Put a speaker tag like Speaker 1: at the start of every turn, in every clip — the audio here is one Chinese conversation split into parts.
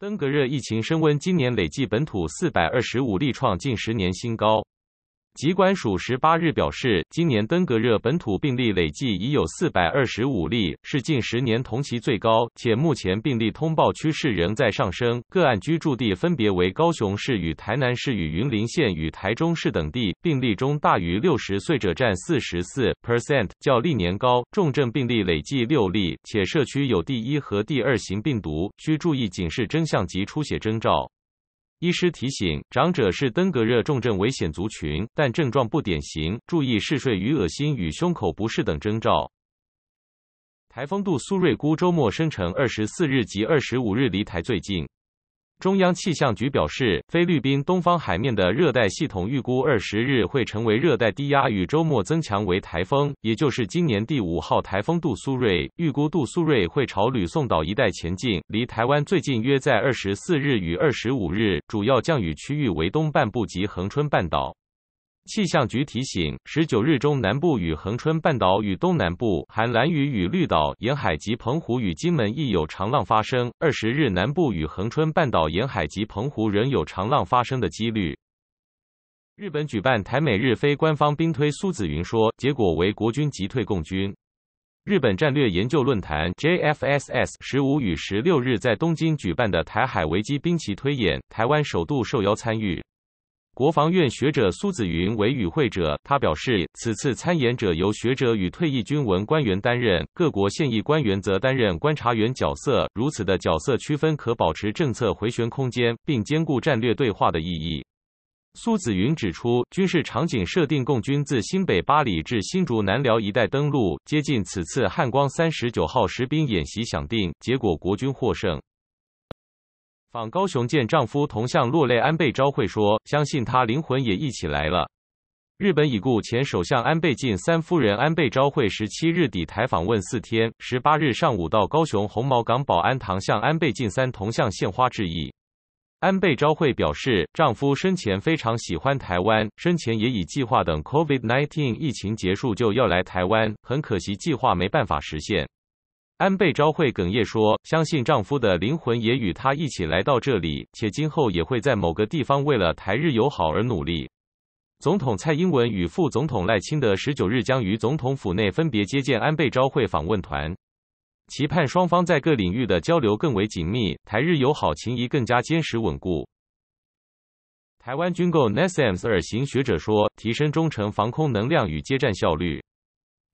Speaker 1: 登革热疫情升温，今年累计本土四百二十五例，创近十年新高。疾管署十八日表示，今年登革热本土病例累计已有四百二十五例，是近十年同期最高，且目前病例通报趋势仍在上升。个案居住地分别为高雄市、与台南市、与云林县、与台中市等地。病例中大于六十岁者占四十四 percent，较历年高。重症病例累计六例，且社区有第一和第二型病毒，需注意警示真相及出血征兆。医师提醒，长者是登革热重症危险族群，但症状不典型，注意嗜睡与恶心与胸口不适等征兆。台风杜苏芮估周末生成，二十四日及二十五日离台最近。中央气象局表示，菲律宾东方海面的热带系统预估二十日会成为热带低压，与周末增强为台风，也就是今年第五号台风杜苏芮。预估杜苏芮会朝吕宋岛一带前进，离台湾最近约在二十四日与二十五日。主要降雨区域为东半部及恒春半岛。气象局提醒，十九日中南部与恒春半岛与东南部、含蓝屿与绿岛沿海及澎湖与金门亦有长浪发生。二十日南部与恒春半岛沿海及澎湖仍有长浪发生的几率。日本举办台美日非官方兵推，苏子云说，结果为国军急退共军。日本战略研究论坛 JFSs 十五与十六日在东京举办的台海危机兵棋推演，台湾首度受邀参与。国防院学者苏子云为与会者，他表示，此次参演者由学者与退役军文官员担任，各国现役官员则担任观察员角色。如此的角色区分可保持政策回旋空间，并兼顾战略对话的意义。苏子云指出，军事场景设定共军自新北八里至新竹南寮一带登陆，接近此次汉光三十九号实兵演习响定结果，国军获胜。访高雄见丈夫铜像落泪，安倍昭惠说：“相信他灵魂也一起来了。”日本已故前首相安倍晋三夫人安倍昭惠十七日抵台访问四天，十八日上午到高雄红毛港保安堂向安倍晋三铜像献花致意。安倍昭惠表示，丈夫生前非常喜欢台湾，生前也已计划等 COVID-19 疫情结束就要来台湾，很可惜计划没办法实现。安倍昭惠哽咽说：“相信丈夫的灵魂也与她一起来到这里，且今后也会在某个地方为了台日友好而努力。”总统蔡英文与副总统赖清德十九日将于总统府内分别接见安倍昭惠访问团，期盼双方在各领域的交流更为紧密，台日友好情谊更加坚实稳固。台湾军购 NEMs 二型学者说：“提升中程防空能量与接战效率。”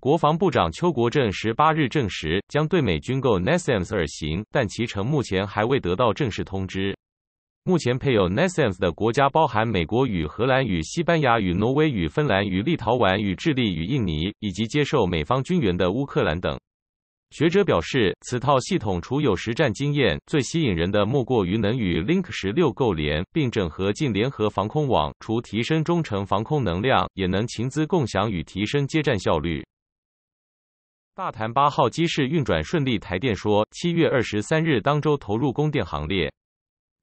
Speaker 1: 国防部长邱国正十八日证实，将对美军购 Nassim s 而行，但其成目前还未得到正式通知。目前配有 n a s s m s 的国家包含美国与荷兰与西班牙与挪威与芬兰与立陶宛与智利与印尼以及接受美方军援的乌克兰等。学者表示，此套系统除有实战经验，最吸引人的莫过于能与 Link 十六构联并整合进联合防空网，除提升中程防空能量，也能情资共享与提升接战效率。大潭八号机室运转顺利，台电说七月二十三日当周投入供电行列。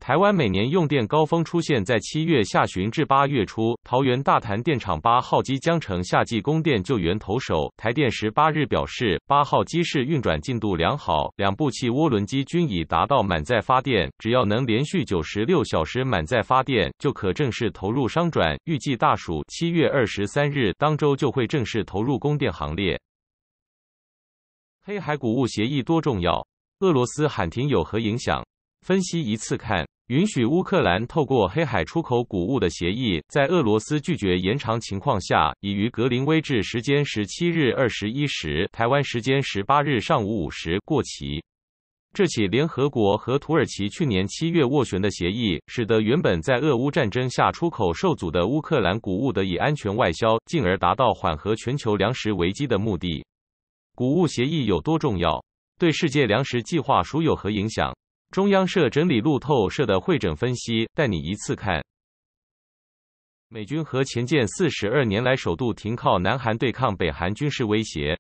Speaker 1: 台湾每年用电高峰出现在七月下旬至八月初，桃园大潭电厂八号机将成夏季供电救援投手。台电十八日表示，八号机室运转进度良好，两部汽涡轮机均已达到满载发电，只要能连续九十六小时满载发电，就可正式投入商转。预计大暑七月二十三日当周就会正式投入供电行列。黑海谷物协议多重要？俄罗斯喊停有何影响？分析一次看。允许乌克兰透过黑海出口谷物的协议，在俄罗斯拒绝延长情况下，已于格林威治时间十七日二十一时（台湾时间十八日上午五时）过期。这起联合国和土耳其去年七月斡旋的协议，使得原本在俄乌战争下出口受阻的乌克兰谷物得以安全外销，进而达到缓和全球粮食危机的目的。谷物协议有多重要？对世界粮食计划署有何影响？中央社整理路透社的会诊分析，带你一次看。美军核潜舰四十二年来首度停靠南韩，对抗北韩军事威胁。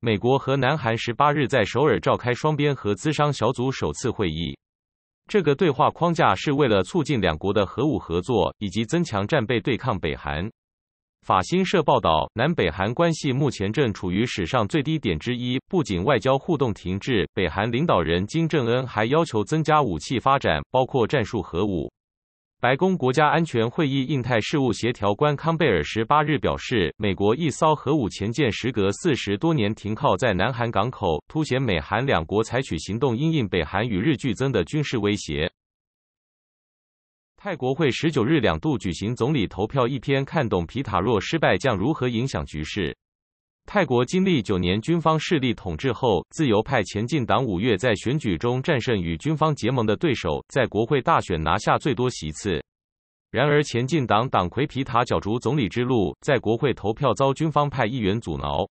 Speaker 1: 美国和南韩十八日在首尔召开双边核资商小组首次会议，这个对话框架是为了促进两国的核武合作以及增强战备，对抗北韩。法新社报道，南北韩关系目前正处于史上最低点之一，不仅外交互动停滞，北韩领导人金正恩还要求增加武器发展，包括战术核武。白宫国家安全会议印太事务协调官康贝尔十八日表示，美国一艘核武潜舰时隔四十多年停靠在南韩港口，凸显美韩两国采取行动应北韩与日俱增的军事威胁。泰国会十九日两度举行总理投票，一篇看懂皮塔若失败将如何影响局势。泰国经历九年军方势力统治后，自由派前进党五月在选举中战胜与军方结盟的对手，在国会大选拿下最多席次。然而，前进党党魁皮塔角逐总理之路，在国会投票遭军方派议员阻挠。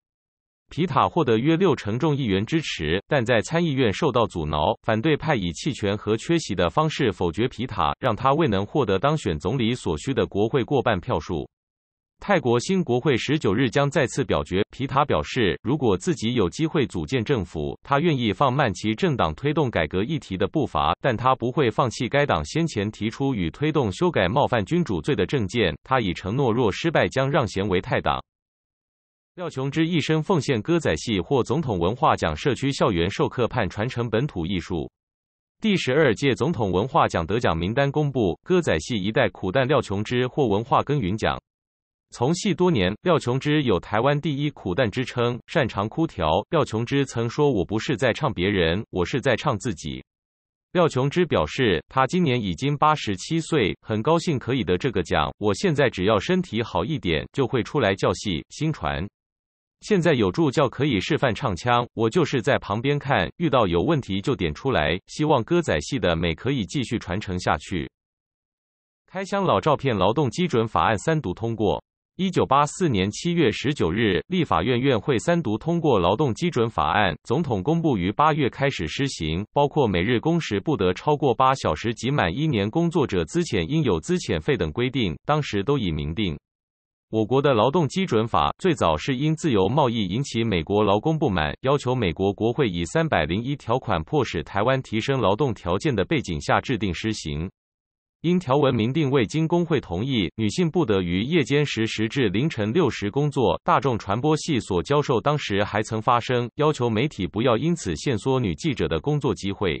Speaker 1: 皮塔获得约六成众议员支持，但在参议院受到阻挠，反对派以弃权和缺席的方式否决皮塔，让他未能获得当选总理所需的国会过半票数。泰国新国会十九日将再次表决。皮塔表示，如果自己有机会组建政府，他愿意放慢其政党推动改革议题的步伐，但他不会放弃该党先前提出与推动修改冒犯君主罪的政见。他已承诺，若失败将让贤为泰党。廖琼枝一生奉献歌仔戏，获总统文化奖社区校园授课判传承本土艺术。第十二届总统文化奖得奖名单公布，歌仔戏一代苦旦廖琼枝获文化耕耘奖。从戏多年，廖琼枝有台湾第一苦旦之称，擅长哭调。廖琼枝曾说：“我不是在唱别人，我是在唱自己。”廖琼枝表示，她今年已经八十七岁，很高兴可以得这个奖。我现在只要身体好一点，就会出来教戏。新传。现在有助教可以示范唱腔，我就是在旁边看，遇到有问题就点出来。希望歌仔戏的美可以继续传承下去。开箱老照片，劳动基准法案三读通过。一九八四年七月十九日，立法院院会三读通过劳动基准法案，总统公布于八月开始施行，包括每日工时不得超过八小时、及满一年工作者资遣应有资遣费等规定，当时都已明定。我国的劳动基准法最早是因自由贸易引起美国劳工不满，要求美国国会以三百零一条款迫使台湾提升劳动条件的背景下制定施行。因条文明定未经工会同意，女性不得于夜间十时至凌晨六时工作。大众传播系所教授当时还曾发声，要求媒体不要因此限缩女记者的工作机会。